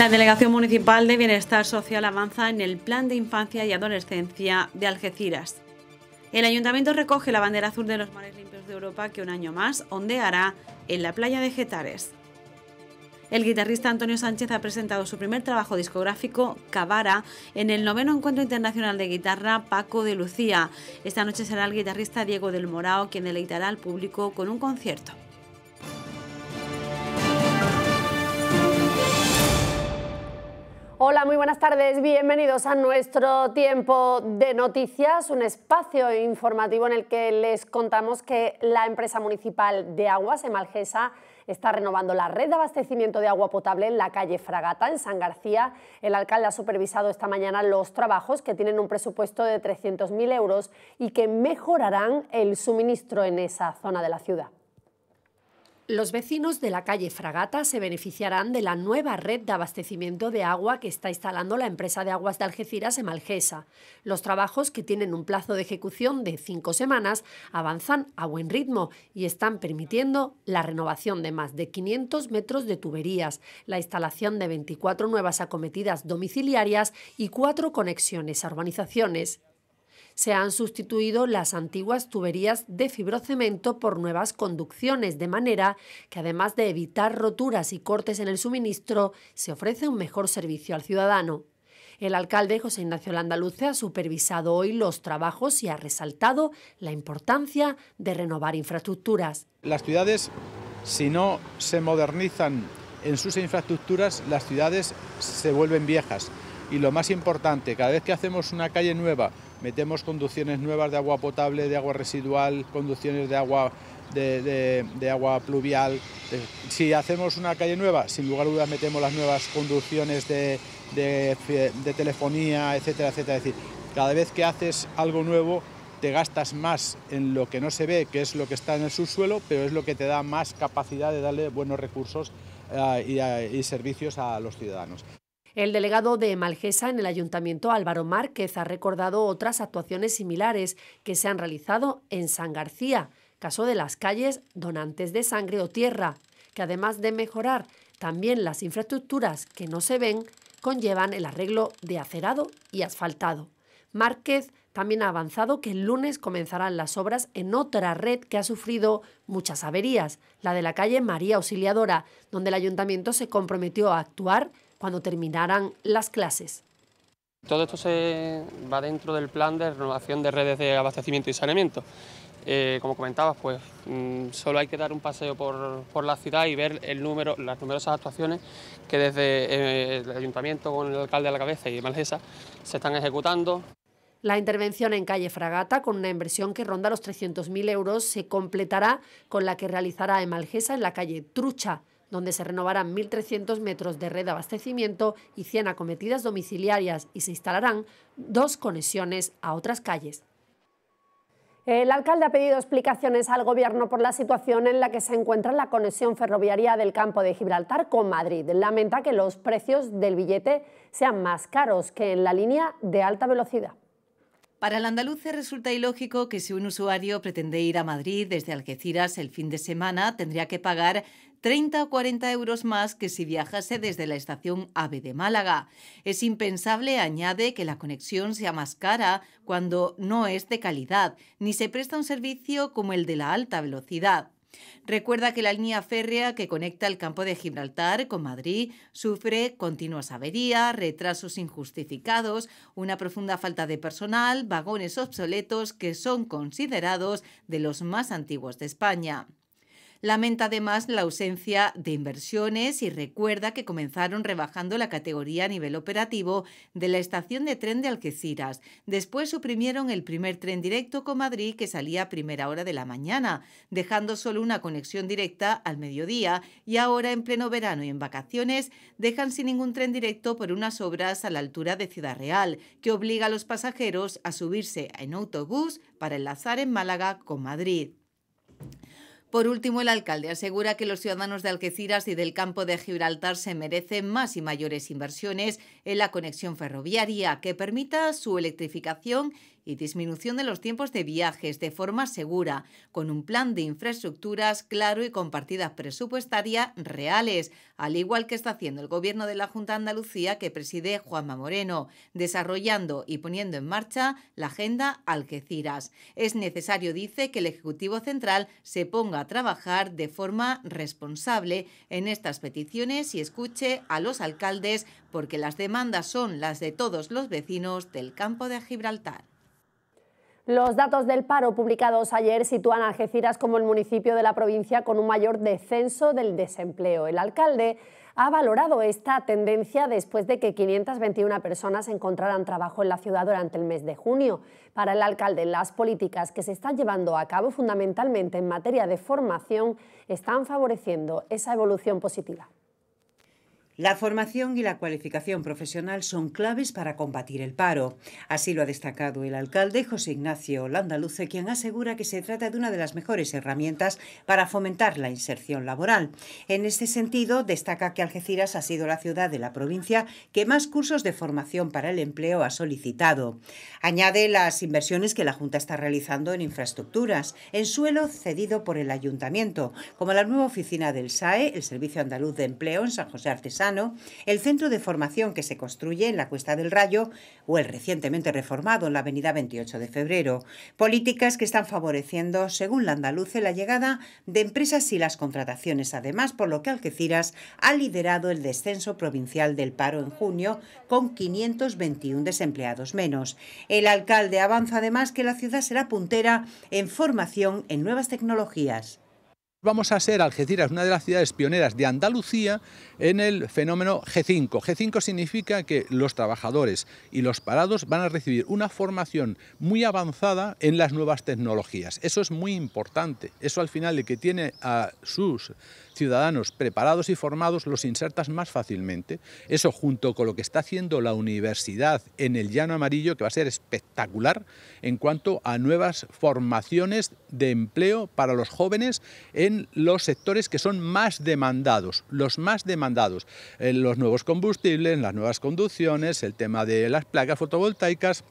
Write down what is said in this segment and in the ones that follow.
La Delegación Municipal de Bienestar Social avanza en el Plan de Infancia y Adolescencia de Algeciras. El Ayuntamiento recoge la bandera azul de los mares limpios de Europa que un año más ondeará en la playa de Getares. El guitarrista Antonio Sánchez ha presentado su primer trabajo discográfico, Cavara, en el noveno Encuentro Internacional de Guitarra Paco de Lucía. Esta noche será el guitarrista Diego del Morao quien deleitará al público con un concierto. Hola, muy buenas tardes. Bienvenidos a nuestro tiempo de noticias, un espacio informativo en el que les contamos que la empresa municipal de aguas, Emalgesa, está renovando la red de abastecimiento de agua potable en la calle Fragata, en San García. El alcalde ha supervisado esta mañana los trabajos que tienen un presupuesto de 300.000 euros y que mejorarán el suministro en esa zona de la ciudad. Los vecinos de la calle Fragata se beneficiarán de la nueva red de abastecimiento de agua que está instalando la empresa de aguas de Algeciras en Malgesa. Los trabajos, que tienen un plazo de ejecución de cinco semanas, avanzan a buen ritmo y están permitiendo la renovación de más de 500 metros de tuberías, la instalación de 24 nuevas acometidas domiciliarias y cuatro conexiones a urbanizaciones se han sustituido las antiguas tuberías de fibrocemento por nuevas conducciones, de manera que además de evitar roturas y cortes en el suministro, se ofrece un mejor servicio al ciudadano. El alcalde José Ignacio Landaluce ha supervisado hoy los trabajos y ha resaltado la importancia de renovar infraestructuras. Las ciudades, si no se modernizan en sus infraestructuras, las ciudades se vuelven viejas. Y lo más importante, cada vez que hacemos una calle nueva, metemos conducciones nuevas de agua potable, de agua residual, conducciones de agua de, agua pluvial. Eh, si hacemos una calle nueva, sin lugar a dudas metemos las nuevas conducciones de, telefonía, etcétera, etcétera. Es decir, cada vez que haces algo nuevo, te gastas más en lo que no se ve, que es lo que está en el subsuelo, pero es lo que te da más capacidad de darle buenos recursos eh, eh, y servicios a los ciudadanos. El delegado de Malgesa en el ayuntamiento Álvaro Márquez ha recordado otras actuaciones similares que se han realizado en San García, caso de las calles donantes de sangre o tierra, que además de mejorar también las infraestructuras que no se ven, conllevan el arreglo de acerado y asfaltado. Márquez también ha avanzado que el lunes comenzarán las obras en otra red que ha sufrido muchas averías, la de la calle María Auxiliadora, donde el ayuntamiento se comprometió a actuar cuando terminaran las clases. Todo esto se va dentro del plan de renovación de redes de abastecimiento y saneamiento. Eh, como comentabas, pues mm, solo hay que dar un paseo por, la ciudad y ver el número, las numerosas actuaciones que desde eh, el ayuntamiento con el alcalde a la cabeza y Malgesa se están ejecutando. La intervención en calle Fragata, con una inversión que ronda los 300.000 euros, se completará con la que realizará Emalgesa en la calle Trucha donde se renovarán 1.300 metros de red de abastecimiento y 100 acometidas domiciliarias y se instalarán dos conexiones a otras calles. El alcalde ha pedido explicaciones al Gobierno por la situación en la que se encuentra la conexión ferroviaria del campo de Gibraltar con Madrid. Lamenta que los precios del billete sean más caros que en la línea de alta velocidad. Para el andaluce resulta ilógico que si un usuario pretende ir a Madrid desde Algeciras el fin de semana, tendría que pagar 30 o 40 euros más que si viajase desde la estación AVE de Málaga. Es impensable, añade, que la conexión sea más cara cuando no es de calidad, ni se presta un servicio como el de la alta velocidad. Recuerda que la línea férrea que conecta el campo de Gibraltar con Madrid sufre continuas averías, retrasos injustificados, una profunda falta de personal, vagones obsoletos que son considerados de los más antiguos de España. Lamenta además la ausencia de inversiones y recuerda que comenzaron rebajando la categoría a nivel operativo de la estación de tren de Algeciras. Después suprimieron el primer tren directo con Madrid que salía a primera hora de la mañana, dejando solo una conexión directa al mediodía y ahora en pleno verano y en vacaciones dejan sin ningún tren directo por unas obras a la altura de Ciudad Real, que obliga a los pasajeros a subirse en autobús para enlazar en Málaga con Madrid. Por último, el alcalde asegura que los ciudadanos de Algeciras y del campo de Gibraltar se merecen más y mayores inversiones en la conexión ferroviaria que permita su electrificación y disminución de los tiempos de viajes de forma segura, con un plan de infraestructuras claro y con partidas presupuestarias reales, al igual que está haciendo el Gobierno de la Junta de Andalucía que preside Juanma Moreno, desarrollando y poniendo en marcha la agenda Algeciras. Es necesario, dice, que el Ejecutivo Central se ponga a trabajar de forma responsable en estas peticiones y escuche a los alcaldes porque las demandas son las de todos los vecinos del campo de Gibraltar. Los datos del paro publicados ayer sitúan a Algeciras como el municipio de la provincia con un mayor descenso del desempleo. El alcalde ha valorado esta tendencia después de que 521 personas encontraran trabajo en la ciudad durante el mes de junio. Para el alcalde, las políticas que se están llevando a cabo fundamentalmente en materia de formación están favoreciendo esa evolución positiva. La formación y la cualificación profesional son claves para combatir el paro. Así lo ha destacado el alcalde José Ignacio Landaluce, quien asegura que se trata de una de las mejores herramientas para fomentar la inserción laboral. En este sentido, destaca que Algeciras ha sido la ciudad de la provincia que más cursos de formación para el empleo ha solicitado. Añade las inversiones que la Junta está realizando en infraestructuras, en suelo cedido por el ayuntamiento, como la nueva oficina del SAE, el Servicio Andaluz de Empleo en San José Artesano el centro de formación que se construye en la Cuesta del Rayo o el recientemente reformado en la Avenida 28 de Febrero. Políticas que están favoreciendo, según la andaluce, la llegada de empresas y las contrataciones, además, por lo que Algeciras ha liderado el descenso provincial del paro en junio con 521 desempleados menos. El alcalde avanza además que la ciudad será puntera en formación en nuevas tecnologías. Vamos a ser Algeciras una de las ciudades pioneras de Andalucía en el fenómeno G5. G5 significa que los trabajadores y los parados van a recibir una formación muy avanzada en las nuevas tecnologías. Eso es muy importante. Eso al final el que tiene a sus ciudadanos preparados y formados los insertas más fácilmente. Eso junto con lo que está haciendo la universidad en el llano amarillo, que va a ser espectacular en cuanto a nuevas formaciones de empleo para los jóvenes en los sectores que son más demandados, los más demandados, en eh, los nuevos combustibles, en las nuevas conducciones, el tema de las placas fotovoltaicas,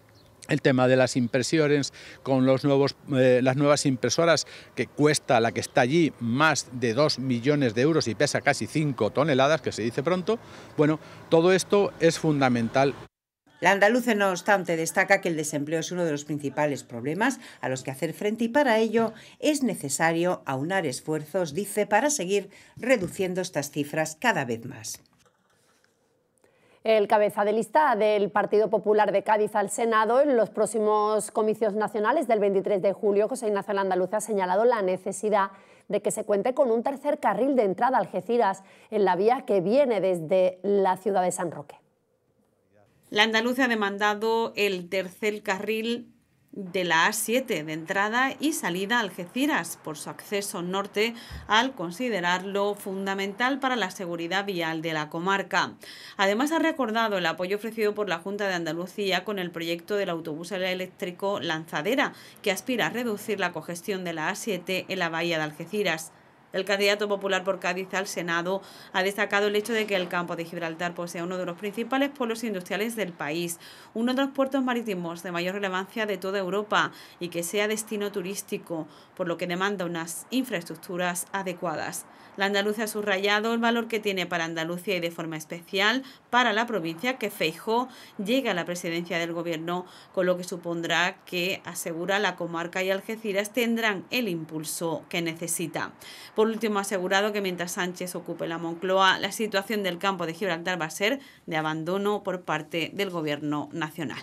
el tema de las impresiones con los nuevos, eh, las nuevas impresoras que cuesta la que está allí más de 2 millones de euros y pesa casi 5 toneladas, que se dice pronto, bueno, todo esto es fundamental. La andaluce, no obstante, destaca que el desempleo es uno de los principales problemas a los que hacer frente y para ello es necesario aunar esfuerzos, dice, para seguir reduciendo estas cifras cada vez más el cabeza de lista del Partido Popular de Cádiz al Senado en los próximos comicios nacionales del 23 de julio, José Ignacio Landaluz ha señalado la necesidad de que se cuente con un tercer carril de entrada a Algeciras en la vía que viene desde la ciudad de San Roque. La andaluza ha demandado el tercer carril de la A7 de entrada y salida a Algeciras por su acceso norte al considerarlo fundamental para la seguridad vial de la comarca. Además ha recordado el apoyo ofrecido por la Junta de Andalucía con el proyecto del autobús eléctrico Lanzadera que aspira a reducir la cogestión de la A7 en la bahía de Algeciras. El candidato popular por Cádiz al Senado ha destacado el hecho de que el campo de Gibraltar posee uno de los principales polos industriales del país, uno de los puertos marítimos de mayor relevancia de toda Europa y que sea destino turístico, por lo que demanda unas infraestructuras adecuadas. La andaluza ha subrayado el valor que tiene para Andalucía y de forma especial para la provincia que Feijó llega a la presidencia del gobierno, con lo que supondrá que, asegura, la comarca y Algeciras tendrán el impulso que necesita. Por último, ha asegurado que mientras Sánchez ocupe la Moncloa, la situación del campo de Gibraltar va a ser de abandono por parte del Gobierno Nacional.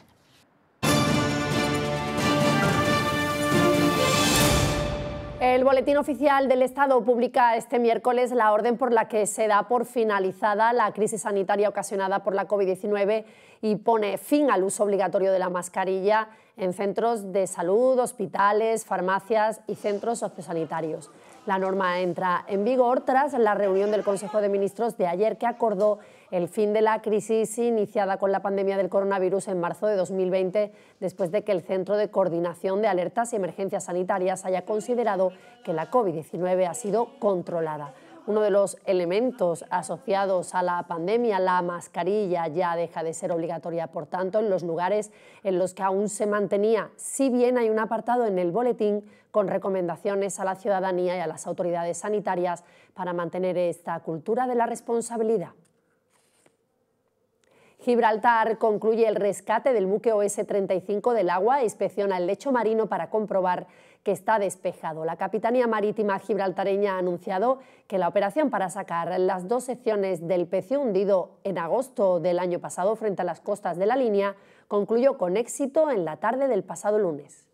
El Boletín Oficial del Estado publica este miércoles la orden por la que se da por finalizada la crisis sanitaria ocasionada por la COVID-19 y pone fin al uso obligatorio de la mascarilla en centros de salud, hospitales, farmacias y centros sociosanitarios. La norma entra en vigor tras la reunión del Consejo de Ministros de ayer que acordó el fin de la crisis iniciada con la pandemia del coronavirus en marzo de 2020, después de que el Centro de Coordinación de Alertas y Emergencias Sanitarias haya considerado que la COVID-19 ha sido controlada uno de los elementos asociados a la pandemia, la mascarilla ya deja de ser obligatoria, por tanto, en los lugares en los que aún se mantenía, si bien hay un apartado en el boletín con recomendaciones a la ciudadanía y a las autoridades sanitarias para mantener esta cultura de la responsabilidad. Gibraltar concluye el rescate del buque OS-35 del agua e inspecciona el lecho marino para comprobar que está despejado. La Capitanía Marítima Gibraltareña ha anunciado que la operación para sacar las dos secciones del PC hundido en agosto del año pasado frente a las costas de la línea concluyó con éxito en la tarde del pasado lunes.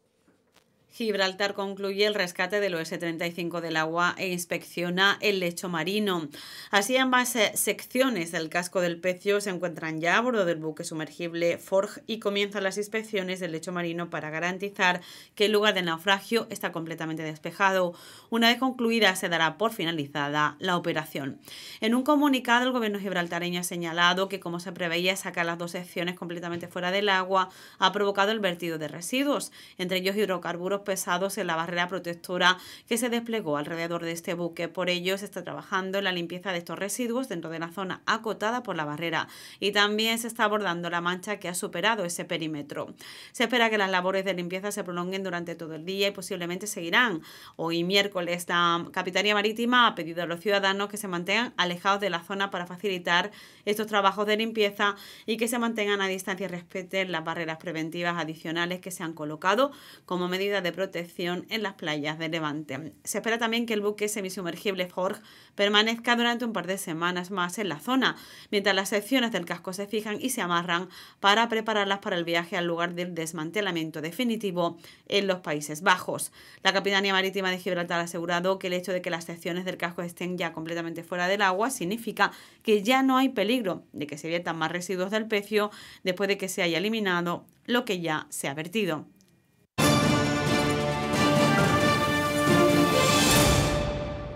Gibraltar concluye el rescate del OS-35 del agua e inspecciona el lecho marino. Así ambas eh, secciones del casco del pecio se encuentran ya a bordo del buque sumergible Forge y comienzan las inspecciones del lecho marino para garantizar que el lugar del naufragio está completamente despejado. Una vez concluida se dará por finalizada la operación. En un comunicado el gobierno gibraltareño ha señalado que como se preveía sacar las dos secciones completamente fuera del agua ha provocado el vertido de residuos, entre ellos hidrocarburos pesados en la barrera protectora que se desplegó alrededor de este buque. Por ello, se está trabajando en la limpieza de estos residuos dentro de la zona acotada por la barrera y también se está abordando la mancha que ha superado ese perímetro. Se espera que las labores de limpieza se prolonguen durante todo el día y posiblemente seguirán. Hoy miércoles la Capitanía Marítima ha pedido a los ciudadanos que se mantengan alejados de la zona para facilitar estos trabajos de limpieza y que se mantengan a distancia y respeten las barreras preventivas adicionales que se han colocado como medida de protección en las playas de Levante. Se espera también que el buque semisumergible Forge permanezca durante un par de semanas más en la zona, mientras las secciones del casco se fijan y se amarran para prepararlas para el viaje al lugar del desmantelamiento definitivo en los Países Bajos. La Capitanía Marítima de Gibraltar ha asegurado que el hecho de que las secciones del casco estén ya completamente fuera del agua significa que ya no hay peligro de que se viertan más residuos del pecio después de que se haya eliminado lo que ya se ha vertido.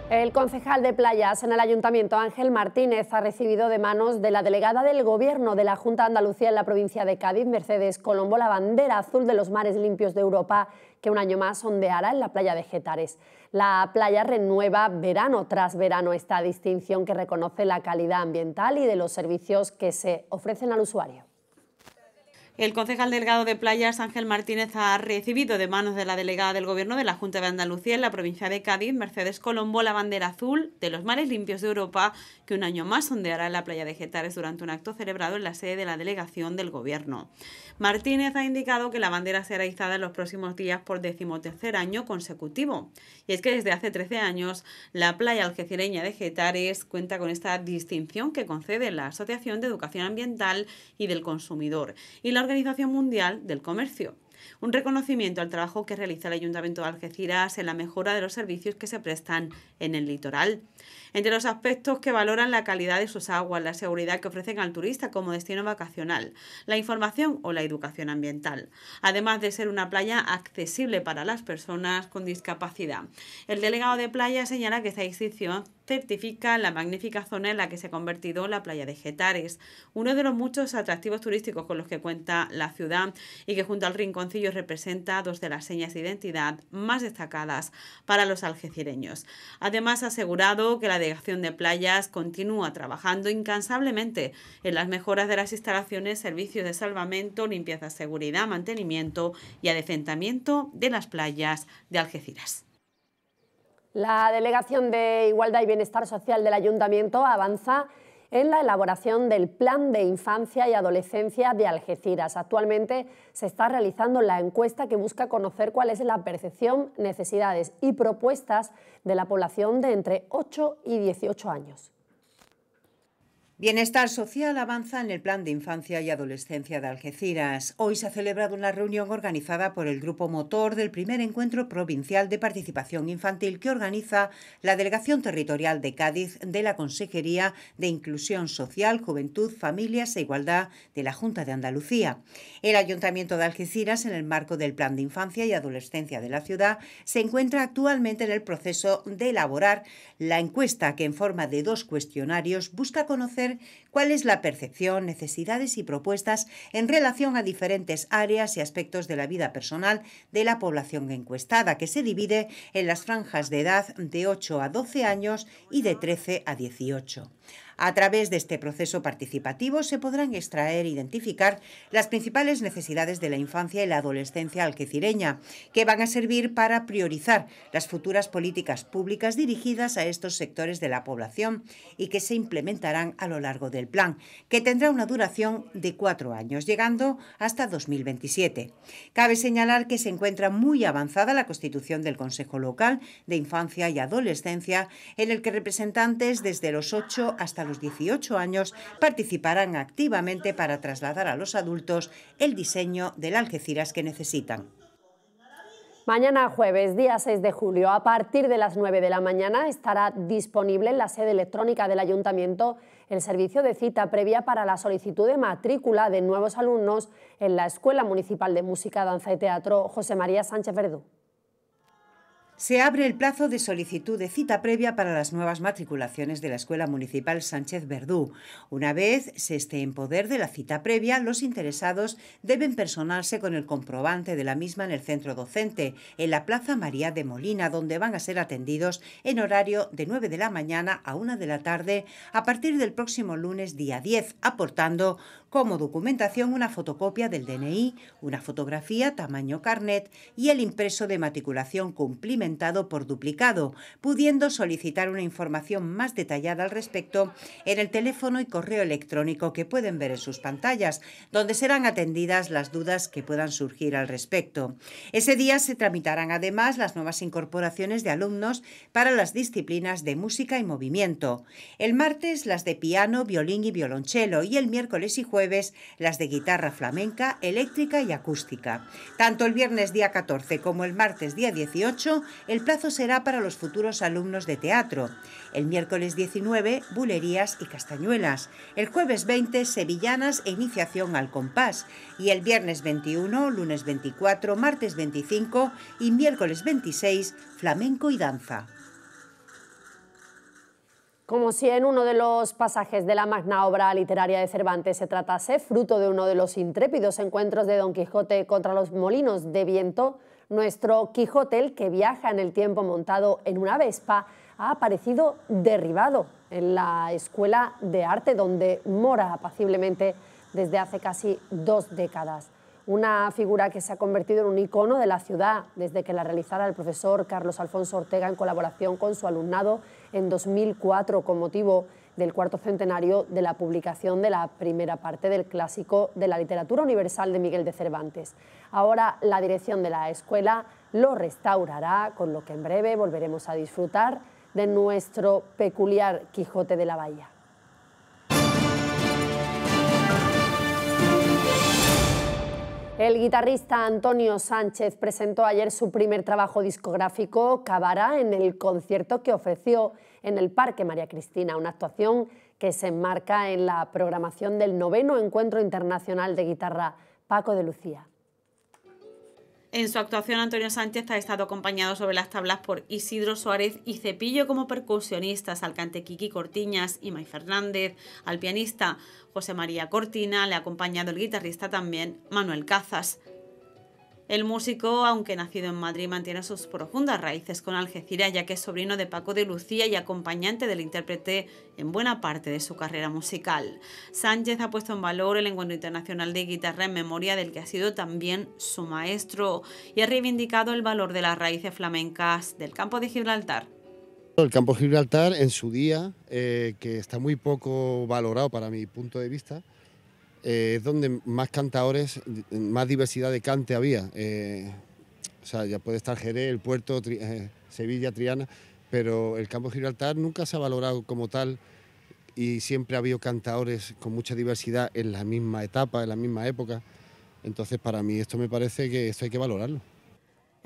El concejal de playas en el Ayuntamiento, Ángel Martínez, ha recibido de manos de la delegada del Gobierno de la Junta de Andalucía en la provincia de Cádiz, Mercedes Colombo, la bandera azul de los mares limpios de Europa, que un año más ondeará en la playa de Getares. La playa renueva verano tras verano esta distinción que reconoce la calidad ambiental y de los servicios que se ofrecen al usuario. El concejal delgado de Playas, Ángel Martínez, ha recibido de manos de la delegada del Gobierno de la Junta de Andalucía en la provincia de Cádiz, Mercedes Colombo, la bandera azul de los mares limpios de Europa, que un año más sondeará en la playa de Getares durante un acto celebrado en la sede de la delegación del Gobierno. Martínez ha indicado que la bandera será izada en los próximos días por decimotercer año consecutivo. Y es que desde hace 13 años, la playa algecireña de Getares cuenta con esta distinción que concede la Asociación de Educación Ambiental y del Consumidor. Y Organización Mundial del Comercio. Un reconocimiento al trabajo que realiza el Ayuntamiento de Algeciras en la mejora de los servicios que se prestan en el litoral. Entre los aspectos que valoran la calidad de sus aguas, la seguridad que ofrecen al turista como destino vacacional, la información o la educación ambiental, además de ser una playa accesible para las personas con discapacidad. El delegado de playa señala que esta institución certifica la magnífica zona en la que se ha convertido la playa de Getares, uno de los muchos atractivos turísticos con los que cuenta la ciudad y que junto al rinconcillo representa dos de las señas de identidad más destacadas para los algecireños. Además, ha asegurado que la delegación de playas continúa trabajando incansablemente en las mejoras de las instalaciones, servicios de salvamento, limpieza, seguridad, mantenimiento y adecentamiento de las playas de Algeciras. La Delegación de Igualdad y Bienestar Social del Ayuntamiento avanza en la elaboración del Plan de Infancia y Adolescencia de Algeciras. Actualmente se está realizando la encuesta que busca conocer cuál es la percepción, necesidades y propuestas de la población de entre 8 y 18 años. Bienestar Social avanza en el Plan de Infancia y Adolescencia de Algeciras. Hoy se ha celebrado una reunión organizada por el Grupo Motor del primer encuentro provincial de participación infantil que organiza la Delegación Territorial de Cádiz de la Consejería de Inclusión Social, Juventud, Familias e Igualdad de la Junta de Andalucía. El Ayuntamiento de Algeciras, en el marco del Plan de Infancia y Adolescencia de la ciudad, se encuentra actualmente en el proceso de elaborar la encuesta que en forma de dos cuestionarios busca conocer cuál es la percepción, necesidades y propuestas en relación a diferentes áreas y aspectos de la vida personal de la población encuestada, que se divide en las franjas de edad de 8 a 12 años y de 13 a 18. A través de este proceso participativo se podrán extraer e identificar las principales necesidades de la infancia y la adolescencia alquecireña, que van a servir para priorizar las futuras políticas públicas dirigidas a estos sectores de la población y que se implementarán a lo largo del plan, que tendrá una duración de cuatro años, llegando hasta 2027. Cabe señalar que se encuentra muy avanzada la constitución del Consejo Local de Infancia y Adolescencia, en el que representantes desde los 8 hasta los 18 años participarán activamente para trasladar a los adultos el diseño del Algeciras que necesitan. Mañana jueves, día 6 de julio, a partir de las 9 de la mañana estará disponible en la sede electrónica del Ayuntamiento el servicio de cita previa para la solicitud de matrícula de nuevos alumnos en la Escuela Municipal de Música, Danza y Teatro José María Sánchez Verdú. Se abre el plazo de solicitud de cita previa para las nuevas matriculaciones de la Escuela Municipal Sánchez Verdú. Una vez se esté en poder de la cita previa, los interesados deben personarse con el comprobante de la misma en el centro docente, en la Plaza María de Molina, donde van a ser atendidos en horario de 9 de la mañana a 1 de la tarde a partir del próximo lunes día 10, aportando como documentación una fotocopia del DNI, una fotografía tamaño carnet y el impreso de matriculación cumplimiento por duplicado, pudiendo solicitar una información más detallada al respecto en el teléfono y correo electrónico que pueden ver en sus pantallas, donde serán atendidas las dudas que puedan surgir al respecto. Ese día se tramitarán además las nuevas incorporaciones de alumnos para las disciplinas de música y movimiento. El martes las de piano, violín y violonchelo y el miércoles y jueves las de guitarra flamenca, eléctrica y acústica. Tanto el viernes día 14 como el martes día 18 el plazo será para los futuros alumnos de teatro. El miércoles 19, Bulerías y Castañuelas. El jueves 20, Sevillanas e Iniciación al Compás. Y el viernes 21, lunes 24, martes 25 y miércoles 26, Flamenco y Danza. Como si en uno de los pasajes de la magna obra literaria de Cervantes se tratase, fruto de uno de los intrépidos encuentros de Don Quijote contra los molinos de viento, nuestro Quijote, que viaja en el tiempo montado en una Vespa, ha aparecido derribado en la Escuela de Arte donde mora apaciblemente desde hace casi dos décadas. Una figura que se ha convertido en un icono de la ciudad desde que la realizara el profesor Carlos Alfonso Ortega en colaboración con su alumnado en 2004 con motivo del cuarto centenario de la publicación de la primera parte del clásico de la literatura universal de Miguel de Cervantes. Ahora la dirección de la escuela lo restaurará, con lo que en breve volveremos a disfrutar de nuestro peculiar Quijote de la Bahía. El guitarrista Antonio Sánchez presentó ayer su primer trabajo discográfico, Cabara, en el concierto que ofreció en el Parque María Cristina, una actuación que se enmarca en la programación del noveno Encuentro Internacional de Guitarra Paco de Lucía. En su actuación, Antonio Sánchez ha estado acompañado sobre las tablas por Isidro Suárez y Cepillo como percusionistas, al cante Kiki Cortiñas y May Fernández, al pianista José María Cortina, le ha acompañado el guitarrista también Manuel Cazas. El músico, aunque nacido en Madrid, mantiene sus profundas raíces con Algeciras, ya que es sobrino de Paco de Lucía y acompañante del intérprete en buena parte de su carrera musical. Sánchez ha puesto en valor el encuentro internacional de guitarra en memoria del que ha sido también su maestro y ha reivindicado el valor de las raíces flamencas del campo de Gibraltar. El campo de Gibraltar en su día, eh, que está muy poco valorado para mi punto de vista, eh, es donde más cantadores, más diversidad de cante había. Eh, o sea, ya puede estar Jerez, el puerto, eh, Sevilla, Triana, pero el campo de Gibraltar nunca se ha valorado como tal y siempre ha habido cantadores con mucha diversidad en la misma etapa, en la misma época. Entonces, para mí esto me parece que esto hay que valorarlo.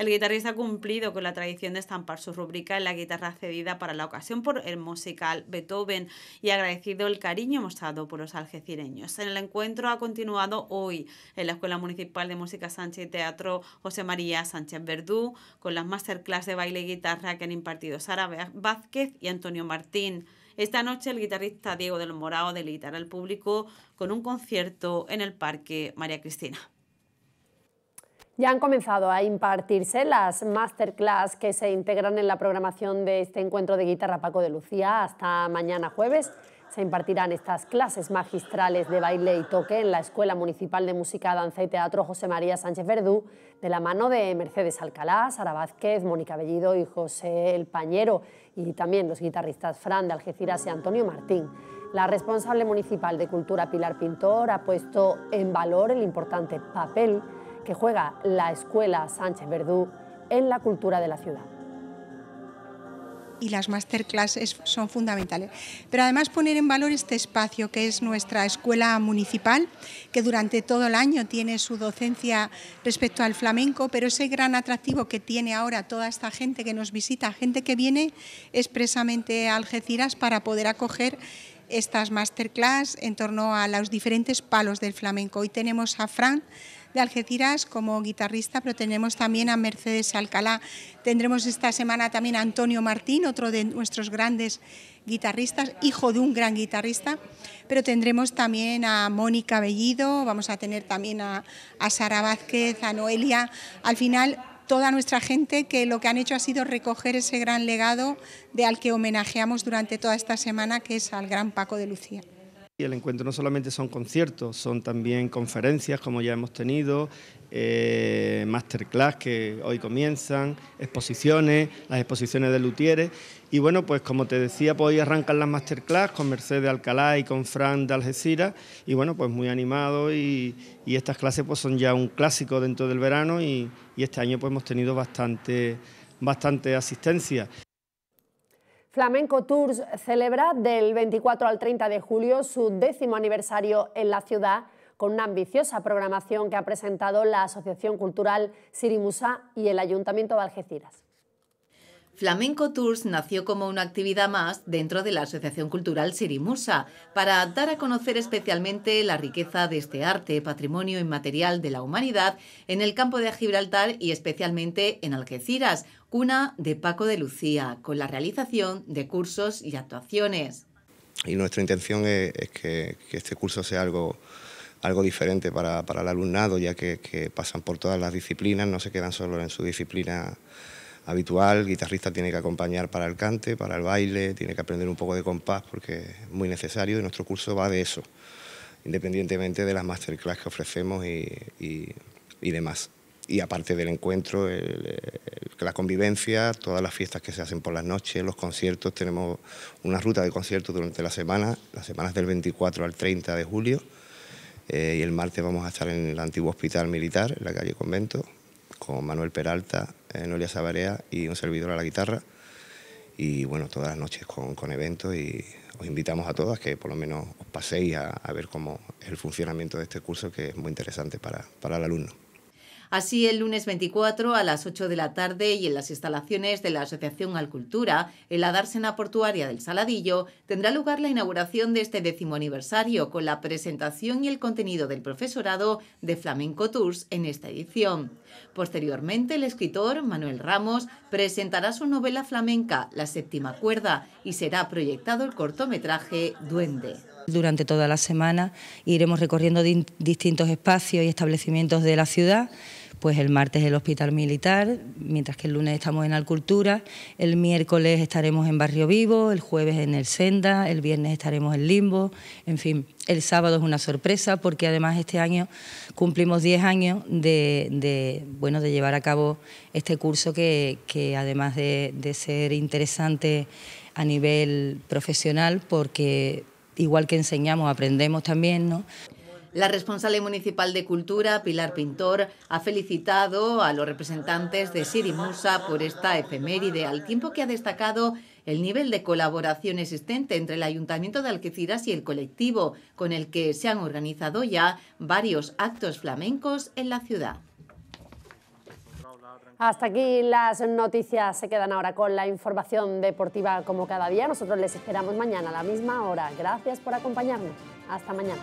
El guitarrista ha cumplido con la tradición de estampar su rúbrica en la guitarra cedida para la ocasión por el musical Beethoven y ha agradecido el cariño mostrado por los algecireños. En el encuentro ha continuado hoy en la Escuela Municipal de Música Sánchez y Teatro José María Sánchez Verdú con las masterclass de baile y guitarra que han impartido Sara Vázquez y Antonio Martín. Esta noche el guitarrista Diego del Morao deleitará al público con un concierto en el Parque María Cristina. Ya han comenzado a impartirse las masterclass que se integran en la programación de este encuentro de guitarra Paco de Lucía hasta mañana jueves. Se impartirán estas clases magistrales de baile y toque en la Escuela Municipal de Música, Danza y Teatro José María Sánchez Verdú, de la mano de Mercedes Alcalá, Sara Vázquez, Mónica Bellido y José El Pañero, y también los guitarristas Fran de Algeciras y Antonio Martín. La responsable municipal de Cultura, Pilar Pintor, ha puesto en valor el importante papel que juega la Escuela Sánchez Verdú en la cultura de la ciudad. Y las masterclasses son fundamentales. Pero además poner en valor este espacio que es nuestra escuela municipal, que durante todo el año tiene su docencia respecto al flamenco, pero ese gran atractivo que tiene ahora toda esta gente que nos visita, gente que viene expresamente a Algeciras para poder acoger estas masterclass en torno a los diferentes palos del flamenco. Hoy tenemos a Fran de Algeciras como guitarrista, pero tenemos también a Mercedes Alcalá. Tendremos esta semana también a Antonio Martín, otro de nuestros grandes guitarristas, hijo de un gran guitarrista, pero tendremos también a Mónica Bellido, vamos a tener también a, a Sara Vázquez, a Noelia. Al final, toda nuestra gente que lo que han hecho ha sido recoger ese gran legado de al que homenajeamos durante toda esta semana, que es al gran Paco de Lucía. Y el encuentro no solamente son conciertos, son también conferencias como ya hemos tenido, eh, masterclass que hoy comienzan, exposiciones, las exposiciones de Lutieres. Y bueno, pues como te decía, pues hoy arrancan las masterclass con Mercedes Alcalá y con Fran de Algeciras. Y bueno, pues muy animado y, estas clases pues son ya un clásico dentro del verano y, y este año pues hemos tenido bastante, bastante asistencia. Flamenco Tours celebra del 24 al 30 de julio su décimo aniversario en la ciudad con una ambiciosa programación que ha presentado la Asociación Cultural Sirimusa y el Ayuntamiento de Algeciras. Flamenco Tours nació como una actividad más dentro de la Asociación Cultural Sirimusa para dar a conocer especialmente la riqueza de este arte, patrimonio inmaterial de la humanidad en el campo de Gibraltar y especialmente en Algeciras, cuna de Paco de Lucía, con la realización de cursos y actuaciones. Y nuestra intención es, que, este curso sea algo, algo diferente para, el alumnado, ya que pasan por todas las disciplinas, no se quedan solo en su disciplina habitual, el guitarrista tiene que acompañar para el cante, para el baile, tiene que aprender un poco de compás porque es muy necesario y nuestro curso va de eso, independientemente de las masterclass que ofrecemos y, demás. Y aparte del encuentro, la convivencia, todas las fiestas que se hacen por las noches, los conciertos, tenemos una ruta de conciertos durante la semana, las semanas del 24 al 30 de julio, eh, y el martes vamos a estar en el antiguo hospital militar, en la calle Convento, con Manuel Peralta, eh, Noelia Sabarea y un servidor a la guitarra. Y bueno, todas las noches con, eventos y os invitamos a todas que por lo menos os paséis a, ver cómo es el funcionamiento de este curso que es muy interesante para, para el alumno. Así, el lunes 24 a las 8 de la tarde y en las instalaciones de la Asociación Alcultura, en la dársena portuaria del Saladillo, tendrá lugar la inauguración de este décimo aniversario con la presentación y el contenido del profesorado de Flamenco Tours en esta edición. Posteriormente, el escritor Manuel Ramos presentará su novela flamenca La séptima cuerda y será proyectado el cortometraje Duende. Durante toda la semana iremos recorriendo distintos espacios y establecimientos de la ciudad pues el martes el Hospital Militar, mientras que el lunes estamos en Alcultura, el miércoles estaremos en Barrio Vivo, el jueves en el Senda, el viernes estaremos en Limbo, en fin, el sábado es una sorpresa porque además este año cumplimos 10 años de, bueno, de llevar a cabo este curso que, que además de, de ser interesante a nivel profesional, porque igual que enseñamos, aprendemos también, ¿no? La responsable municipal de Cultura, Pilar Pintor, ha felicitado a los representantes de Sirimusa por esta efeméride, al tiempo que ha destacado el nivel de colaboración existente entre el Ayuntamiento de Algeciras y el colectivo, con el que se han organizado ya varios actos flamencos en la ciudad. Hasta aquí las noticias. Se quedan ahora con la información deportiva como cada día. Nosotros les esperamos mañana a la misma hora. Gracias por acompañarnos. Hasta mañana.